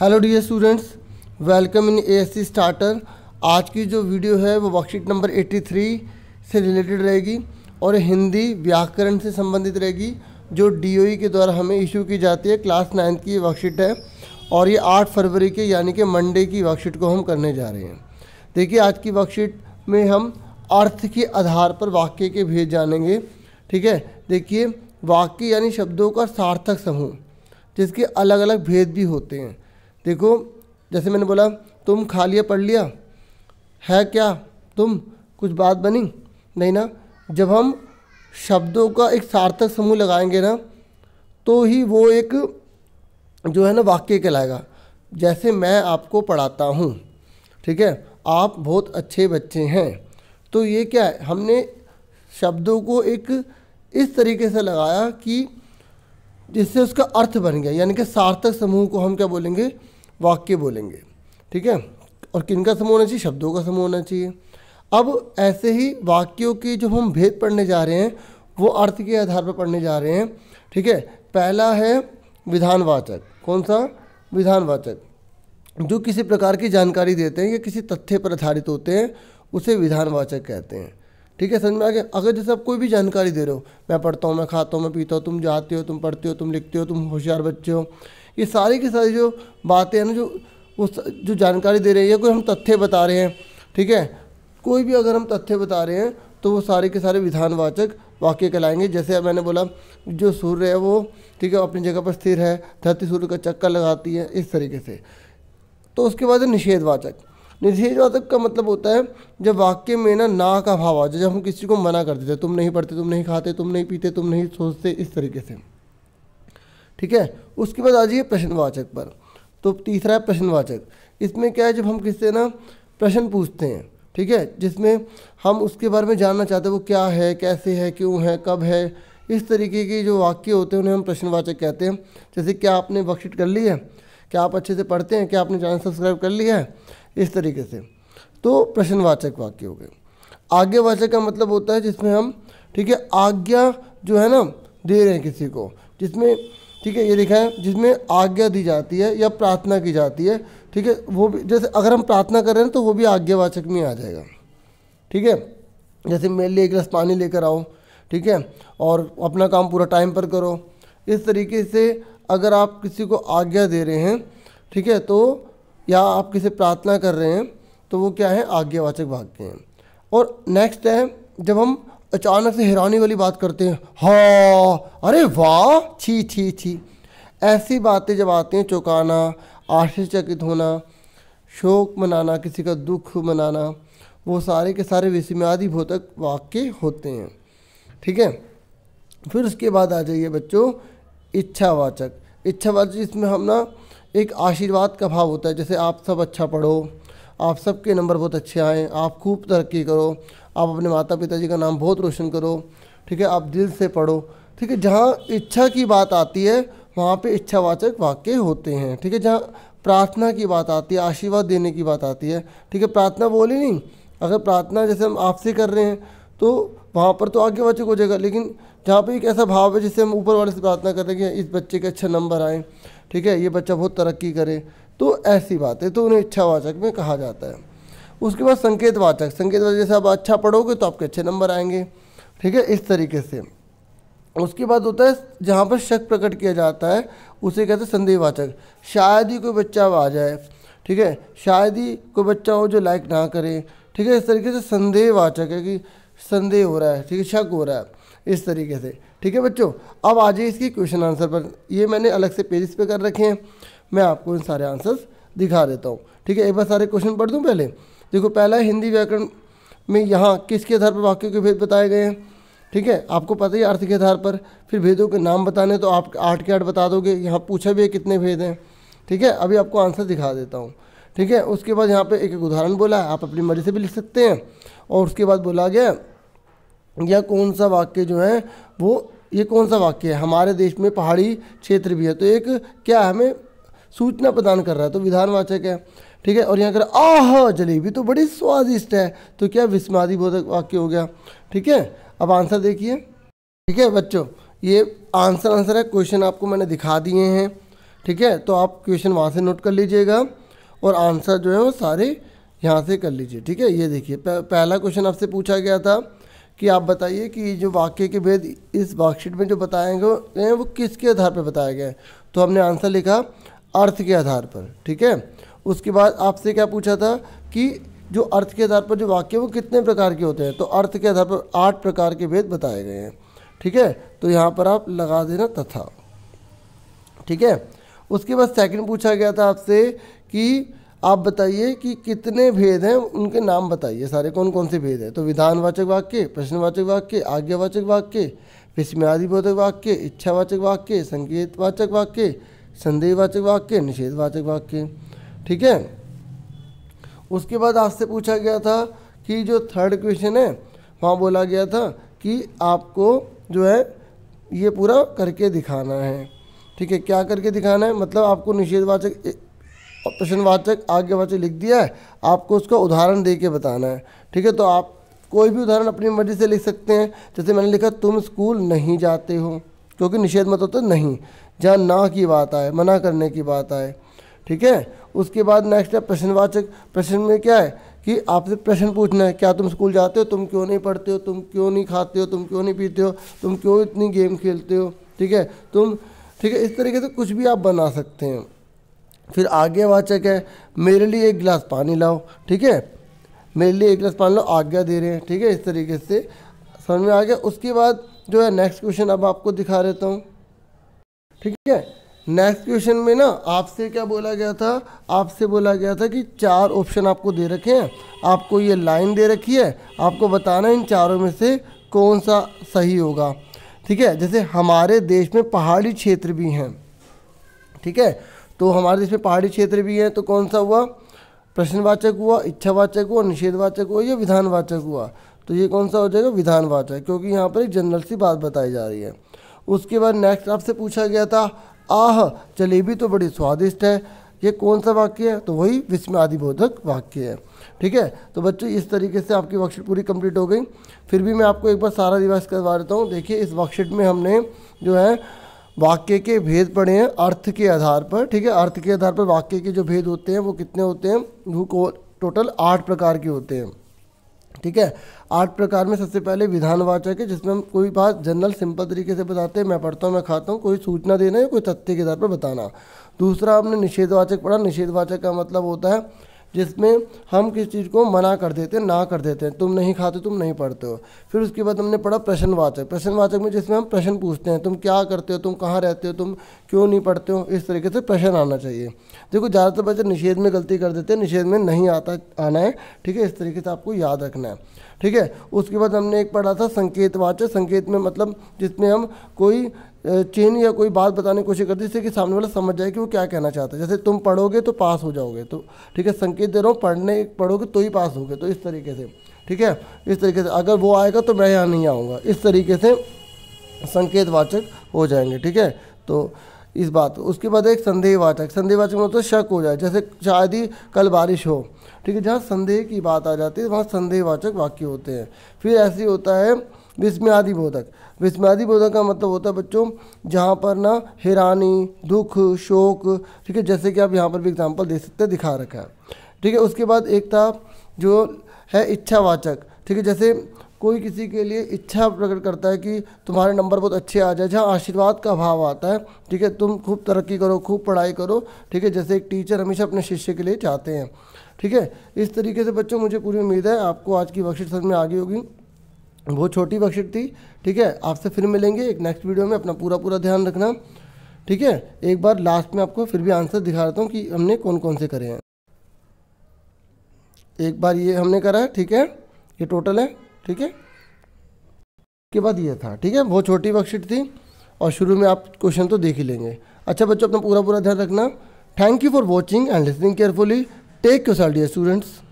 hello dear students welcome in ASC starter आज की जो वीडियो है वो वर्कशीट नंबर 83 से रिलेटेड रहेगी और हिंदी व्याकरण से संबंधित रहेगी जो डीओई e के द्वारा हमें इशू की जाती है क्लास नाइन्थ की वर्कशीट है और ये आठ फरवरी के यानी कि मंडे की वर्कशीट को हम करने जा रहे हैं देखिए आज की वर्कशीट में हम अर्थ के आधार पर वाक्य के भेद जानेंगे ठीक है देखिए वाक्य यानी शब्दों का सार्थक समूह जिसके अलग अलग भेद भी होते हैं देखो जैसे मैंने बोला तुम खा लिया पढ़ लिया है क्या तुम कुछ बात बनी नहीं ना जब हम शब्दों का एक सार्थक समूह लगाएंगे ना तो ही वो एक जो है ना वाक्य कहलाएगा जैसे मैं आपको पढ़ाता हूँ ठीक है आप बहुत अच्छे बच्चे हैं तो ये क्या है हमने शब्दों को एक इस तरीके से लगाया कि जिससे उसका अर्थ बन गया यानी कि सार्थक समूह को हम क्या बोलेंगे वाक्य बोलेंगे ठीक है और किन का समूह होना चाहिए शब्दों का समूह होना चाहिए अब ऐसे ही वाक्यों के जो हम भेद पढ़ने जा रहे हैं वो अर्थ के आधार पर पढ़ने जा रहे हैं ठीक है पहला है विधानवाचक कौन सा विधानवाचक जो किसी प्रकार की जानकारी देते हैं या किसी तथ्य पर आधारित होते हैं उसे विधानवाचक कहते हैं ठीक है समझ में आ गया अगर जैसे आप कोई भी जानकारी दे रहे हो मैं पढ़ता हूँ मैं खाता हूँ मैं पीता हूँ तुम जाते हो तुम पढ़ते हो तुम लिखते हो तुम होशियार बच्चे हो ये सारी की सारी जो बातें हैं ना जो उस जो जानकारी दे रहे हैं या कोई हम तथ्य बता रहे हैं ठीक है कोई भी अगर हम तथ्य बता रहे हैं तो वो सारे के सारे विधानवाचक वाक्य कहलाएंगे जैसे मैंने बोला जो सूर्य है वो ठीक है अपनी जगह पर स्थिर है धरती सूर्य का चक्कर लगाती है इस तरीके से तो उसके बाद निषेधवाचक निषेधवाचक का मतलब होता है जब वाक्य में ना ना का भाव आ जाए जब हम किसी को मना कर देते तुम नहीं पढ़ते तुम नहीं खाते तुम नहीं पीते तुम नहीं सोचते इस तरीके से ठीक है उसके बाद आ जाइए प्रश्नवाचक पर तो तीसरा है प्रश्नवाचक इसमें क्या है जब हम किससे ना प्रश्न पूछते हैं ठीक है जिसमें हम उसके बारे में जानना चाहते हैं वो क्या है कैसे है क्यों है कब है इस तरीके के जो वाक्य होते हैं उन्हें हम प्रश्नवाचक कहते हैं जैसे क्या आपने वर्कशीट कर ली है क्या आप अच्छे से पढ़ते हैं क्या आपने चैनल सब्सक्राइब कर लिया है इस तरीके से तो प्रश्नवाचक वाक्य हो गए आज्ञावाचक का मतलब होता है जिसमें हम ठीक है आज्ञा जो है ना दे रहे हैं किसी को जिसमें ठीक है ये लिखा है जिसमें आज्ञा दी जाती है या प्रार्थना की जाती है ठीक है वो भी जैसे अगर हम प्रार्थना कर रहे हैं तो वो भी आज्ञावाचक में आ जाएगा ठीक है जैसे मेरे लिए एक गिलास पानी लेकर आओ ठीक है और अपना काम पूरा टाइम पर करो इस तरीके से अगर आप किसी को आज्ञा दे रहे हैं ठीक है तो या आप किसी प्रार्थना कर रहे हैं तो वो क्या है आज्ञावाचक वाक्य हैं और नेक्स्ट है जब हम अचानक से हैरानी वाली बात करते हैं हाँ अरे वाह छी छी छी ऐसी बातें जब आती हैं चौंकाना आश्चर्यचकित होना शोक मनाना किसी का दुख मनाना वो सारे के सारे विस्मयादि भोतक वाक्य होते हैं ठीक है फिर उसके बाद आ जाइए बच्चों इच्छावाचक इच्छावाचक इसमें हम ना एक आशीर्वाद का भाव होता है जैसे आप सब अच्छा पढ़ो आप सबके नंबर बहुत अच्छे आएँ आप खूब तरक्की करो आप अपने माता पिताजी का नाम बहुत रोशन करो ठीक है आप दिल से पढ़ो ठीक है जहाँ इच्छा की बात आती है वहाँ पे इच्छावाचक वाक्य होते हैं ठीक है जहाँ प्रार्थना की बात आती है आशीर्वाद देने की बात आती है ठीक है प्रार्थना बोली नहीं अगर प्रार्थना जैसे हम आपसे कर रहे हैं तो वहाँ पर तो आगे वाचक हो जाएगा लेकिन जहाँ पे एक ऐसा भाव है जिससे हम ऊपर वाले से प्रार्थना कर रहे हैं कि इस बच्चे के अच्छे नंबर आएँ ठीक है ये बच्चा बहुत तरक्की करे तो ऐसी बात है तो उन्हें इच्छावाचक में कहा जाता है उसके बाद संकेतवाचक संकेतवाचक जैसे आप अच्छा पढ़ोगे तो आपके अच्छे नंबर आएंगे ठीक है इस तरीके से उसके बाद होता है जहाँ पर शक प्रकट किया जाता है उसे कहते हैं संदेहवाचक शायद ही कोई बच्चा आ जाए ठीक है शायद ही कोई बच्चा हो जो लाइक ना करे ठीक है इस तरीके से संदेहवाचक है कि संदेह हो रहा है ठीक है शक हो रहा है इस तरीके से ठीक है बच्चों अब आ जाइए इसकी क्वेश्चन आंसर पर ये मैंने अलग से पेजेस पे कर रखे हैं मैं आपको इन सारे आंसर्स दिखा देता हूँ ठीक है एक बार सारे क्वेश्चन पढ़ दूँ पहले देखो पहला हिंदी व्याकरण में यहाँ किसके आधार पर वाक्यों के भेद बताए गए हैं ठीक है आपको पता ही अर्थ के आधार पर फिर भेदों के नाम बताने तो आप आठ के आठ बता दोगे यहाँ पूछा भी है कितने भेद हैं ठीक है अभी आपको आंसर दिखा देता हूँ ठीक है उसके बाद यहाँ पे एक एक उदाहरण बोला है आप अपनी मर्जी से भी लिख सकते हैं और उसके बाद बोला गया यह कौन सा वाक्य जो है वो ये कौन सा वाक्य है हमारे देश में पहाड़ी क्षेत्र भी है तो एक क्या हमें सूचना प्रदान कर रहा है तो विधानवाचक है ठीक है और यहाँ कर आह जलेबी तो बड़ी स्वादिष्ट है तो क्या विस्मादी बोधक वाक्य हो गया ठीक है अब आंसर देखिए ठीक है बच्चों ये आंसर आंसर है क्वेश्चन आपको मैंने दिखा दिए हैं ठीक है तो आप क्वेश्चन वहाँ से नोट कर लीजिएगा और आंसर जो है वो सारे यहाँ से कर लीजिए ठीक है ये देखिए पहला क्वेश्चन आपसे पूछा गया था कि आप बताइए कि जो वाक्य के भेद इस वर्कशीट में जो बताए गए हैं वो किसके आधार पर बताया गया है तो हमने आंसर लिखा अर्थ के आधार पर ठीक है उसके बाद आपसे क्या पूछा था कि जो अर्थ के आधार पर जो वाक्य वो कितने प्रकार के होते हैं तो अर्थ के आधार पर आठ प्रकार के भेद बताए गए हैं ठीक है तो यहाँ पर आप लगा देना तथा ठीक है उसके बाद सेकंड पूछा गया था आपसे कि आप बताइए कि कितने भेद हैं उनके नाम बताइए सारे कौन कौन से भेद हैं तो विधानवाचक वाक्य प्रश्नवाचक वाक्य आज्ञावाचक वाक्य विस्मयादिबोधक वाक्य इच्छावाचक वाक्य संकेतवाचक वाक्य संदेहवाचक वाक्य निषेधवाचक वाक्य ठीक है उसके बाद आपसे पूछा गया था कि जो थर्ड क्वेश्चन है वहाँ बोला गया था कि आपको जो है ये पूरा करके दिखाना है ठीक है क्या करके दिखाना है मतलब आपको निषेधवाचक प्रश्नवाचक आज्ञावाचक लिख दिया है आपको उसका उदाहरण दे के बताना है ठीक है तो आप कोई भी उदाहरण अपनी मर्जी से लिख सकते हैं जैसे मैंने लिखा तुम स्कूल नहीं जाते हो क्योंकि निषेध मत होता नहीं जहाँ ना की बात आए मना करने की बात आए ठीक है उसके बाद नेक्स्ट है प्रश्नवाचक प्रश्न में क्या है कि आपसे प्रश्न पूछना है क्या तुम स्कूल जाते हो तुम क्यों नहीं पढ़ते हो तुम क्यों नहीं खाते हो तुम क्यों नहीं पीते हो तुम क्यों इतनी गेम खेलते हो ठीक है तुम ठीक है इस तरीके से कुछ भी आप बना सकते हैं फिर आज्ञा वाचक है मेरे लिए एक गिलास पानी लाओ ठीक है मेरे लिए एक गिलास पानी लाओ आज्ञा दे रहे हैं ठीक है इस तरीके से समझ में आ गया उसके बाद जो है नेक्स्ट क्वेश्चन अब आपको दिखा देता हूँ ठीक है नेक्स्ट क्वेश्चन में ना आपसे क्या बोला गया था आपसे बोला गया था कि चार ऑप्शन आपको दे रखे हैं आपको ये लाइन दे रखी है आपको बताना इन चारों में से कौन सा सही होगा ठीक है जैसे हमारे देश में पहाड़ी क्षेत्र भी हैं ठीक है तो हमारे देश में पहाड़ी क्षेत्र भी हैं तो कौन सा हुआ प्रश्नवाचक हुआ इच्छावाचक हुआ निषेधवाचक हुआ या विधानवाचक हुआ तो ये कौन सा हो जाएगा विधानवाचक क्योंकि यहाँ पर एक जनरल सी बात बताई जा रही है उसके बाद नेक्स्ट आपसे पूछा गया था आह जलेबी तो बड़ी स्वादिष्ट है ये कौन सा वाक्य है तो वही विस्मयादिबोधक वाक्य है ठीक है तो बच्चों इस तरीके से आपकी वर्कशीट पूरी कंप्लीट हो गई फिर भी मैं आपको एक बार सारा रिवाइज करवा देता हूँ देखिए इस वर्कशीट में हमने जो है वाक्य के भेद पड़े हैं अर्थ के आधार पर ठीक है अर्थ के आधार पर वाक्य के जो भेद होते हैं वो कितने होते हैं वो टोटल आठ प्रकार के होते हैं ठीक है आठ प्रकार में सबसे पहले विधानवाचक है जिसमें हम कोई बात जनरल सिंपल तरीके से बताते हैं मैं पढ़ता हूँ मैं खाता हूँ कोई सूचना देना या कोई तथ्य के आधार पर बताना दूसरा हमने निषेधवाचक पढ़ा निषेधवाचक का मतलब होता है जिसमें हम किसी चीज़ को मना कर देते हैं ना कर देते हैं तुम नहीं खाते तुम नहीं पढ़ते हो फिर उसके बाद हमने पढ़ा प्रश्नवाचक प्रश्नवाचक में जिसमें हम प्रश्न पूछते हैं तुम क्या करते हो तुम कहाँ रहते हो तुम क्यों नहीं पढ़ते हो इस तरीके से प्रश्न आना चाहिए देखो ज़्यादातर बच्चे निषेध में गलती कर देते हैं निषेध में नहीं आता आना है ठीक है इस तरीके से आपको याद रखना है ठीक है उसके बाद हमने एक पढ़ा था संकेत वाचक संकेत में मतलब जिसमें हम कोई चिन्ह या कोई बात बताने की कोशिश करते जिससे कि सामने वाला समझ जाए कि वो क्या कहना चाहता है जैसे तुम पढ़ोगे तो पास हो जाओगे तो ठीक है संकेत दे रहा हूँ पढ़ने पढ़ोगे तो ही पास होगे तो इस तरीके से ठीक है इस तरीके से अगर वो आएगा तो मैं यहाँ नहीं आऊँगा इस तरीके से संकेतवाचक हो जाएंगे ठीक है तो इस बात उसके बाद एक संदेहवाचक संदेहवाचक में मतलब शक हो जाए जैसे शायद ही कल बारिश हो ठीक है जहाँ संदेह की बात आ जाती है वहाँ संदेहवाचक वाक्य होते हैं फिर ऐसे होता है विस्म्यादि बोधक विस्म्यादि बोधक का मतलब होता है बच्चों जहाँ पर ना हैरानी दुख शोक ठीक है जैसे कि आप यहाँ पर भी एग्जाम्पल दे सकते हैं दिखा रखा है ठीक है उसके बाद एक था जो है इच्छावाचक ठीक है जैसे कोई किसी के लिए इच्छा प्रकट करता है कि तुम्हारे नंबर बहुत अच्छे आ जाए जहाँ आशीर्वाद का भाव आता है ठीक है तुम खूब तरक्की करो खूब पढ़ाई करो ठीक है जैसे एक टीचर हमेशा अपने शिष्य के लिए चाहते हैं ठीक है इस तरीके से बच्चों मुझे पूरी उम्मीद है आपको आज की वर्कशीट समझ में आ गई होगी बहुत छोटी वर्कशीट थी ठीक है आपसे फिर मिलेंगे एक नेक्स्ट वीडियो में अपना पूरा पूरा ध्यान रखना ठीक है एक बार लास्ट में आपको फिर भी आंसर दिखा देता हूँ कि हमने कौन कौन से करे हैं एक बार ये हमने करा है ठीक है ये टोटल है ठीक है के बाद ये था ठीक है बहुत छोटी वर्कशीट थी और शुरू में आप क्वेश्चन तो देख ही लेंगे अच्छा बच्चों अपना पूरा पूरा ध्यान रखना thank you for watching and listening carefully take yourself dear students